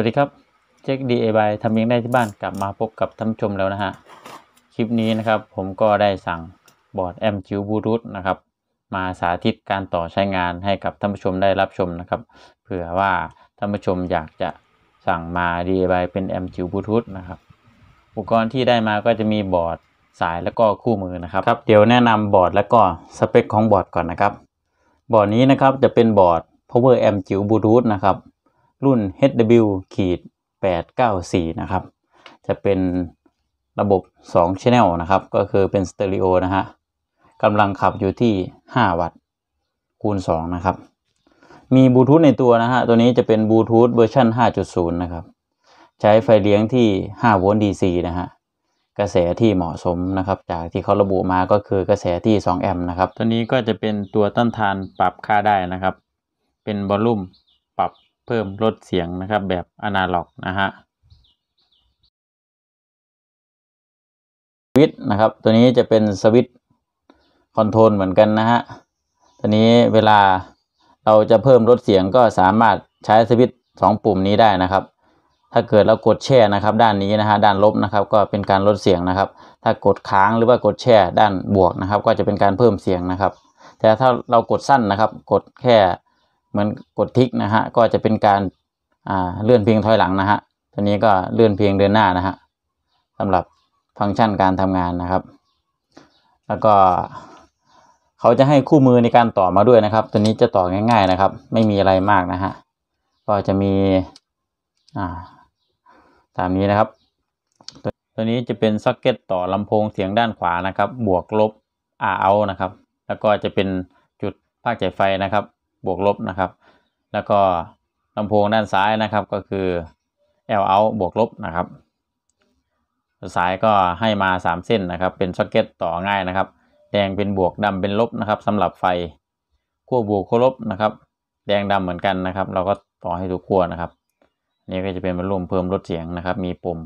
วัสดีครับเช็ค DIY ทำเองได้ที่บ้านกลับมาพบกับท่านชมแล้วนะฮะคลิปนี้นะครับผมก็ได้สั่งบอร์ดแอมจิวบูรุษนะครับมาสาธิตการต่อใช้งานให้กับท่านผู้ชมได้รับชมนะครับเผื่อว่าท่านผู้ชมอยากจะสั่งมา DIY เป็นแอมจิวบูรุษนะครับอุปกรณ์ที่ได้มาก็จะมีบอร์ดสายแล้วก็คู่มือนะครับครับเดี๋ยวแนะนำบอร์ดแล้วก็สเปคของบอร์ดก่อนนะครับ บอร์ดนี้นะครับจะเป็นบอร์ด power amp จิ๋วบลูทูธนะครับรุ่น HW ขีด894นะครับ จะเป็นระบบ 2 Channel นะครับ ก็คือเป็นสเตอริโอนะฮะกำลังขับอยู่ที่ 5 วัตต์คูณ2นะครับ มีบลูทูธในตัวนะฮะ ตัวนี้จะเป็นบลูทูธเวอร์ชัน5.0นะครับ ใช้ไฟเลี้ยงที่5โวลต์ DC นะฮะ กระแสที่เหมาะสมนะครับ จากที่เขาระบุมาก็คือกระแสที่2แอมป์นะครับ ตัวนี้ก็จะเป็นตัวต้านทานปรับค่าได้นะครับ เป็นบอลลุ่มปรับพิ่มลดเสียงนะครับ แบบอนาล็อกนะฮะสวิตนะครับตัวนี้จะเป็นสวิตคอนโทรลเหมือนกันนะฮะตัวนี้เวลาเราจะเพิ่มลดเสียงก็สามารถใช้สวิตสองปุ่มนี้ได้นะครับ ถ้าเกิดเรากดแช่นะครับด้านนี้นะฮะด้านลบนะครับก็เป็นการลดเสียงนะครับ ถ้ากดค้างหรือว่ากดแช่ด้านบวก นะครับก็จะเป็นการเพิ่มเสียงนะครับ แต่ถ้าเรากดสั้นนะครับกดแค่เหมือนกดทิกนะฮะก็จะเป็นการเลื่อนเพียงถอยหลังนะฮะตัวนี้ก็เลื่อนเพียงเดินหน้านะฮะสำหรับฟังก์ชันการทำงานนะครับ แล้วก็เขาจะให้คู่มือในการต่อมาด้วยนะครับ ตัวนี้จะต่อง่าย ๆนะครับ ไม่มีอะไรมากนะฮะก็จะมี ตามนี้นะครับ ตัวนี้จะเป็นซ็อกเก็ตต่อลำโพงเสียงด้านขวานะครับบวกลบ R out นะครับ แล้วก็จะเป็นจุดภาคจ่ายไฟนะครับบวกลบนะครับ แล้วก็ลำโพงด้านซ้ายนะครับก็คือ L out บวกลบนะครับสายก็ให้มา 3 เส้นนะครับ เป็นช็อเก็ตต่อง่ายนะครับ แดงเป็นบวกดำเป็นลบนะครับ สำหรับไฟขั้วบวกขั้วลบนะครับ แดงดำเหมือนกันนะครับ เราก็ต่อให้ทุกขั้วนะครับ นี่ก็จะเป็นบรรลุมเพิ่มลดเสียงนะครับ มีปุ่ม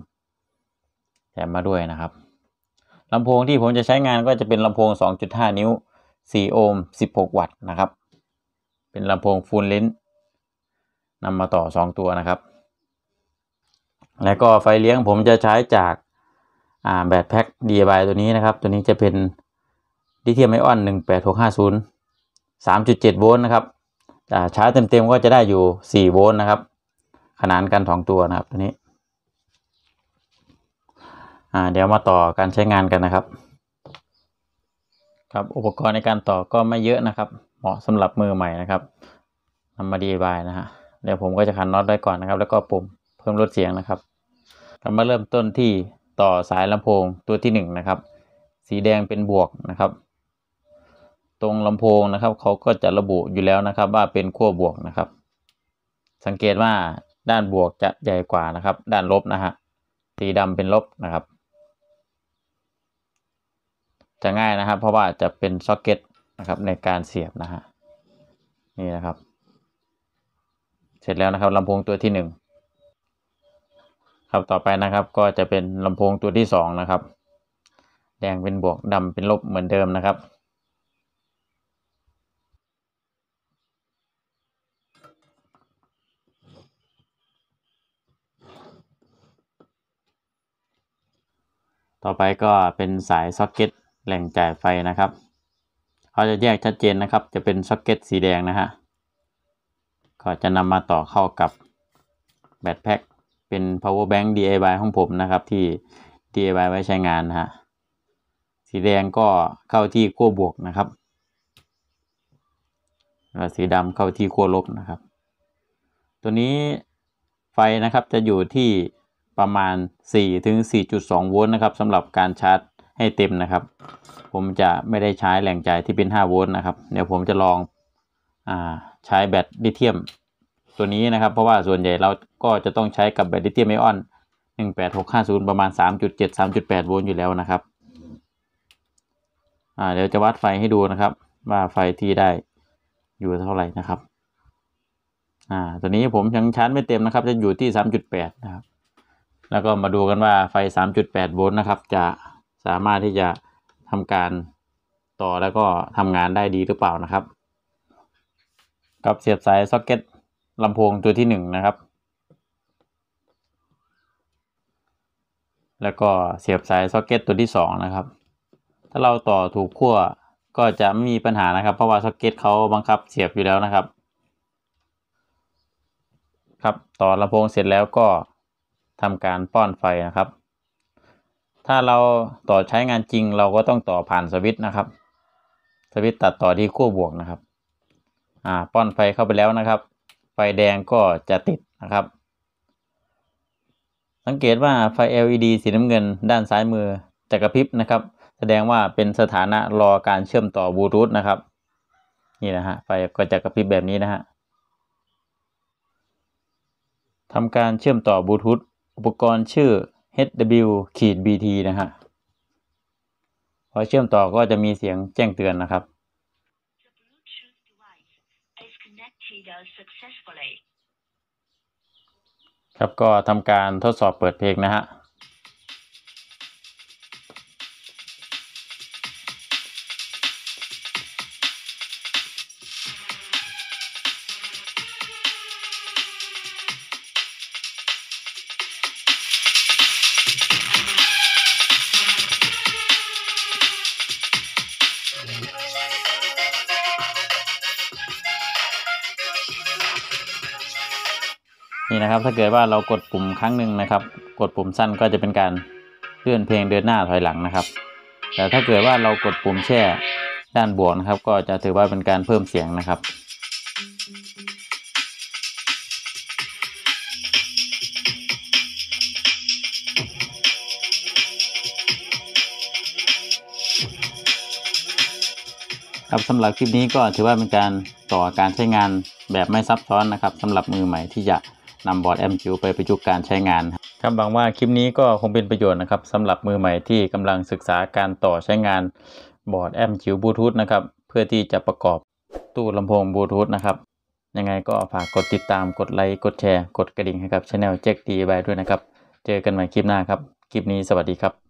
แถมมาด้วยนะครับลำโพงที่ผมจะใช้งานก็จะเป็นลำโพง 2.5 นิ้ว 4โอห์ม16 วัตต์นะครับเป็นลำโพงฟูลเลนส์นำมาต่อ 2 ตัวนะครับ แล้วก็ไฟเลี้ยงผมจะใช้จากแบตแพ็ค DIY ตัวนี้นะครับ ตัวนี้จะเป็นดิเทียมไอออน18650 3.7โวลต์นะครับชาร์จเต็มๆก็จะได้อยู่4โวลต์นะครับ ขนานกัน 2 ตัวนะครับตัวนี้เดี๋ยวมาต่อการใช้งานกันนะครับครับอุปกรณ์ในการต่อก็ไม่เยอะนะครับเหมาะสำหรับมือใหม่นะครับนำมาดีบายนะฮะเดี๋ยวผมก็จะคันน็อตได้ก่อนนะครับ แล้วก็ปุ่มเพิ่มลดเสียงนะครับเรามาเริ่มต้นที่ต่อสายลำโพงตัวที่1นนะครับสีแดงเป็นบวกนะครับ ตรงลำโพงนะครับ เขาก็จะระบุอยู่แล้วนะครับ ว่าเป็นขั้วบวกนะครับ สังเกตว่าด้านบวกจะใหญ่กว่านะครับ ด้านลบนะฮะสีดำเป็นลบนะครับ จะง่ายนะครับเพราะว่าจะเป็นซ็อกเก็ตนะครับในการเสียบนะฮะนี่นะครับ เสร็จแล้วนะครับลำโพงตัวที่หนึ่งครับต่อไปนะครับก็จะเป็นลำโพงตัวที่สองนะครับแดงเป็นบวกดำเป็นลบเหมือนเดิมนะครับ ต่อไปก็เป็นสายซ็อกเก็ตแหล่งจ่ายไฟนะครับเขาจะแยกชัดเจนนะครับ จะเป็นซ็อกเก็ตสีแดงนะฮะก็จะนำมาต่อเข้ากับ แบตแพ็ค เป็น power bank DIY ของผมนะครับที่ DIY ไว้ใช้งานนะฮะ สีแดงก็เข้าที่ขั้วบวกนะครับแล้วสีดำเข้าที่ขั้วลบนะครับ ตัวนี้ไฟนะครับจะอยู่ที่ประมาณ4-4.2โวลต์นะครับสำหรับการชาร์จให้เต็มนะครับผมจะไม่ได้ใช้แหล่งจ่ายที่เป็น5โวลต์นะครับ เดี๋ยวผมจะลองอใช้แบตลิเธียมตัวนี้นะครับ เพราะว่าส่วนใหญ่เราก็จะต้องใช้กับแบตลิเธียมไอออน 18650 ประมาณ3.7-3.8โวลต์อยู่แล้วนะครับ เดี๋ยวจะวัดไฟให้ดูนะครับ ว่าไฟที่ได้อยู่เท่าไหร่นะครับอ่าตัวนี้ผมยังชาร์จไม่เต็มนะครับจะอยู่ที่ 3.8นะครับ แล้วก็มาดูกันว่าไฟ3.8โวลต์นะครับจะสามารถที่จะทำการต่อแล้วก็ทำงานได้ดีหรือเปล่านะครับกับเสียบสายซ็อกเก็ตลำโพงตัวที่หนึ่งนะครับ แล้วก็เสียบสายซ็อกเก็ตตัวที่สองนะครับ ถ้าเราต่อถูกขั้ว ก็จะไม่มีปัญหานะครับ เพราะว่าซ็อกเก็ตเขาบังคับเสียบอยู่ แล้วนะครับ ครับต่อลำโพงเสร็จแล้วก็ทำการป้อนไฟนะครับถ้าเราต่อใช้งานจริงเราก็ต้องต่อผ่านสวิตช์นะครับ สวิตช์ตัดต่อที่ขั้วบวกนะครับ อ่าป้อนไฟเข้าไปแล้วนะครับ ไฟแดงก็จะติดนะครับ สังเกตว่าไฟ LED สีน้ำเงินด้านซ้ายมือจะกระพริบนะครับ แสดงว่าเป็นสถานะรอการเชื่อมต่อบลูทูธนะครับ นี่นะฮะไฟก็จะกระพริบแบบนี้นะฮะทำการเชื่อมต่อบลูทูธอุปกรณ์ชื่อ hw ขีด bt นะฮะ พอเชื่อมต่อก็จะมีเสียงแจ้งเตือนนะครับ ครับก็ทำการทดสอบเปิดเพลงนะฮะนี่นะครับถ้าเกิดว่าเรากดปุ่มครั้งหนึ่งนะครับ กดปุ่มสั้นก็จะเป็นการเลื่อนเพลงเดินหน้าถอยหลังนะครับ แต่ถ้าเกิดว่าเรากดปุ่มแช่ด้านบวกนะครับ ก็จะถือว่าเป็นการเพิ่มเสียงนะครับครับสำหรับคลิปนี้ก็ถือว่าเป็นการต่อการใช้งานแบบไม่ซับซ้อนนะครับสำหรับมือใหม่ที่จะนำบอร์ดแอมจิวไปประยุกต์การใช้งานครับหวังว่าคลิปนี้ก็คงเป็นประโยชน์นะครับสำหรับมือใหม่ที่กำลังศึกษาการต่อใช้งานบอร์ดแอมจิวบลูทูธนะครับ เพื่อที่จะประกอบตู้ลำโพงบลูทูธนะครับ ยังไงก็ฝากกดติดตามกดไลค์กดแชร์กดกระดิ่งให้กับช anel เจ็กดีบายด้วยนะครับ เจอกันใหม่คลิปหน้าครับ คลิปนี้สวัสดีครับ